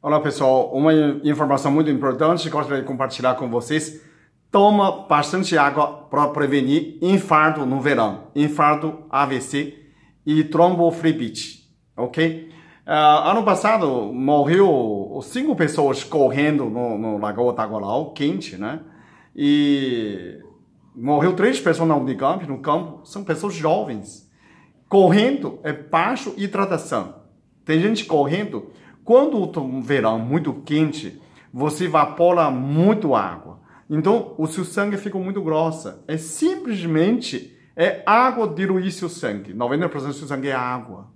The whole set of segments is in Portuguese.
Olá pessoal, uma informação muito importante que gostaria de compartilhar com vocês. Toma bastante água para prevenir infarto no verão, infarto, AVC e tromboflebite, ok? Uh, ano passado morreu cinco pessoas correndo no, no Lagoa Tagualau, quente, né? E morreu três pessoas na Unicamp, no campo, são pessoas jovens. Correndo é baixo hidratação. Tem gente correndo quando o verão é muito quente, você evapora muito água. Então, o seu sangue fica muito grossa. É simplesmente é água diluir seu sangue. 90% do seu sangue é água.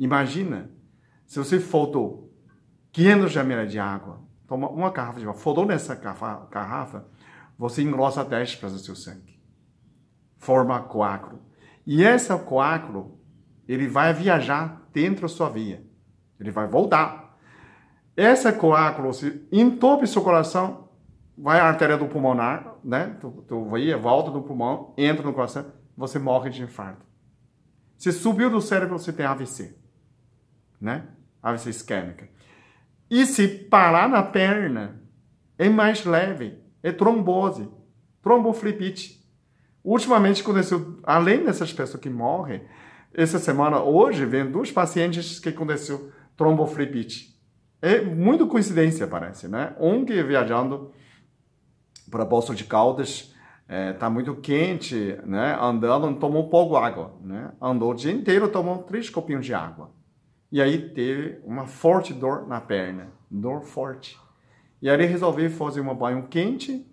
Imagina, se você faltou 500 ml de água, toma uma garrafa de água, faltou nessa garrafa, você engrossa 10% do seu sangue. Forma coágulo. E esse coágulo, ele vai viajar dentro da sua via. Ele vai voltar. Esse coágulo se entope seu coração, vai à artéria do pulmonar, né? Tu, tu vai, volta do pulmão, entra no coração, você morre de infarto. Se subiu do cérebro, você tem AVC, né? AVC isquêmica. E se parar na perna, é mais leve, é trombose, tromboflebite. Ultimamente aconteceu, além dessas pessoas que morrem, essa semana, hoje, vem dois pacientes que aconteceu Tromboflebite. É muito coincidência, parece, né? Ontem viajando para bolsa de Caldas, é, tá muito quente, né? Andando, tomou pouco água, né? Andou o dia inteiro, tomou três copinhos de água. E aí teve uma forte dor na perna, dor forte. E aí resolvi fazer um banho quente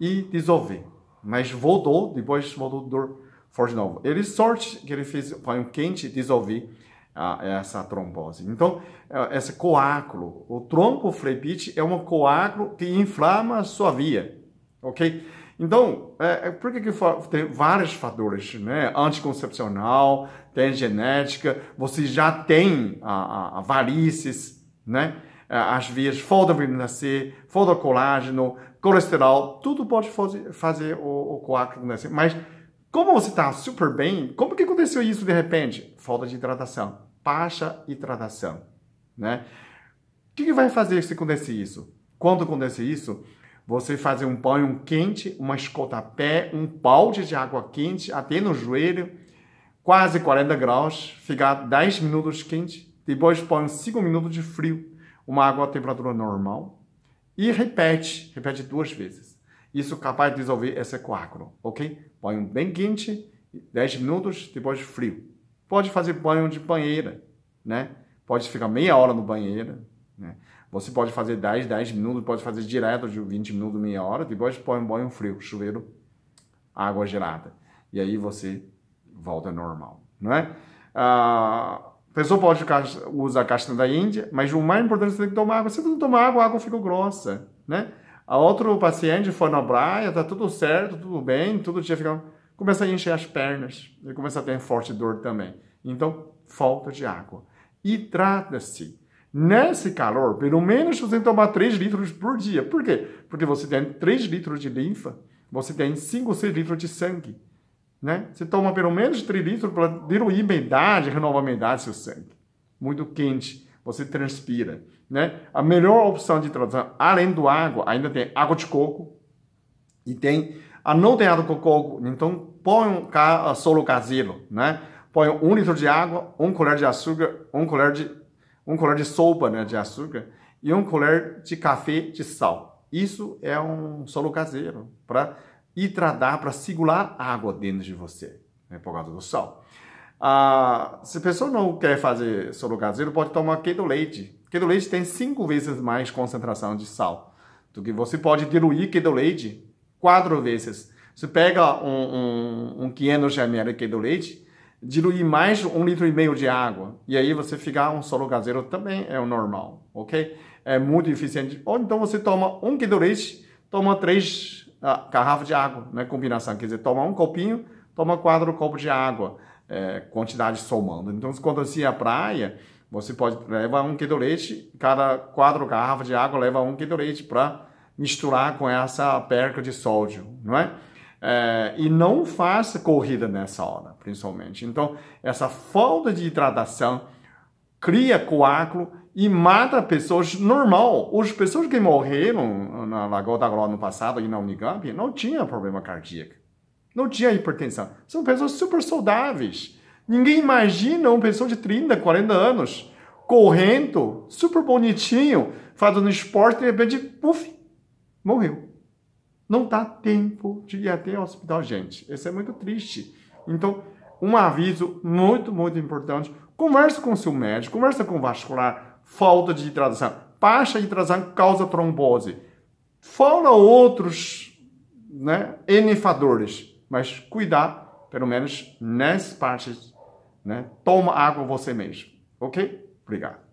e dissolver. Mas voltou, depois voltou dor forte de novo. Ele sorte que ele fez banho quente e dissolvi a, ah, é essa trombose. Então, é, esse coágulo, o tromboflebite é um coágulo que inflama a sua via, ok? Então, é, é por que, que tem vários fatores, né? Anticoncepcional, tem genética, você já tem a, a, a varices, né? As vias, falta vitamina C, falta colágeno, colesterol, tudo pode fazer, fazer o, o coágulo nascer, mas como você está super bem, como que aconteceu isso de repente? Falta de hidratação, baixa hidratação, né? O que, que vai fazer se acontecer isso? Quando acontecer isso, você fazer um banho quente, uma escotapé, um balde de água quente até no joelho, quase 40 graus, ficar 10 minutos quente, depois põe 5 minutos de frio, uma água a temperatura normal e repete, repete duas vezes. Isso capaz de dissolver esse coágulo, ok? Banho bem quente, 10 minutos, depois frio. Pode fazer banho de banheira, né? Pode ficar meia hora no banheiro, né? Você pode fazer 10, 10 minutos, pode fazer direto de 20 minutos, meia hora, depois põe um banho frio, chuveiro, água gelada. E aí você volta normal, não é? A pessoa pode usar castanha da Índia, mas o mais importante é você tem que tomar água. Se você não tomar água, a água fica grossa, né? A outro paciente foi na praia, tá tudo certo, tudo bem, todo dia ficado, Começa a encher as pernas e começa a ter forte dor também. Então, falta de água. Hidrata-se. Nesse calor, pelo menos você tem que tomar 3 litros por dia. Por quê? Porque você tem 3 litros de linfa, você tem 5 ou 6 litros de sangue. Né? Você toma pelo menos 3 litros para diluir a idade, renovar a idade do seu sangue. Muito quente você transpira. Né? A melhor opção de tradução, além do água, ainda tem água de coco e tem a ah, não tem água de coco, então põe um ca, ah, solo caseiro, né? Põe um litro de água, um colher de açúcar, um colher de, um colher de sopa né, de açúcar e um colher de café de sal. Isso é um solo caseiro para hidratar, para segurar água dentro de você, né, por causa do sal. Ah, se a pessoa não quer fazer soro caseiro, pode tomar queijo leite. Queijo leite tem cinco vezes mais concentração de sal do que você pode diluir queijo leite quatro vezes. Você pega um, um, um 500 ml de leite, diluir mais um litro e meio de água e aí você ficar um soro caseiro também é o normal, ok? É muito eficiente. Ou então você toma um queijo leite, toma três ah, garrafas de água, né? Combinação, quer dizer, toma um copinho, toma quatro copos de água é, quantidade somando. Então, quando você ia à praia, você pode levar um quilo de leite, cada quatro garrafas de água leva um quilo de leite para misturar com essa perca de sódio, não é? é? E não faça corrida nessa hora, principalmente. Então, essa falta de hidratação cria coágulo e mata pessoas normal. As pessoas que morreram na Lagoa da Glória no passado e na Unicamp não tinham problema cardíaco. Não tinha hipertensão. São pessoas super saudáveis. Ninguém imagina uma pessoa de 30, 40 anos correndo, super bonitinho, fazendo esporte, de repente, puf, morreu. Não dá tá tempo de ir até o hospital, gente. Isso é muito triste. Então, um aviso muito, muito importante. Converse com seu médico, converse com o vascular, falta de hidratação. Baixa hidratação causa trombose. Fala outros né, N fatores mas cuidar, pelo menos nessa parte, né? Toma água você mesmo, ok? Obrigado.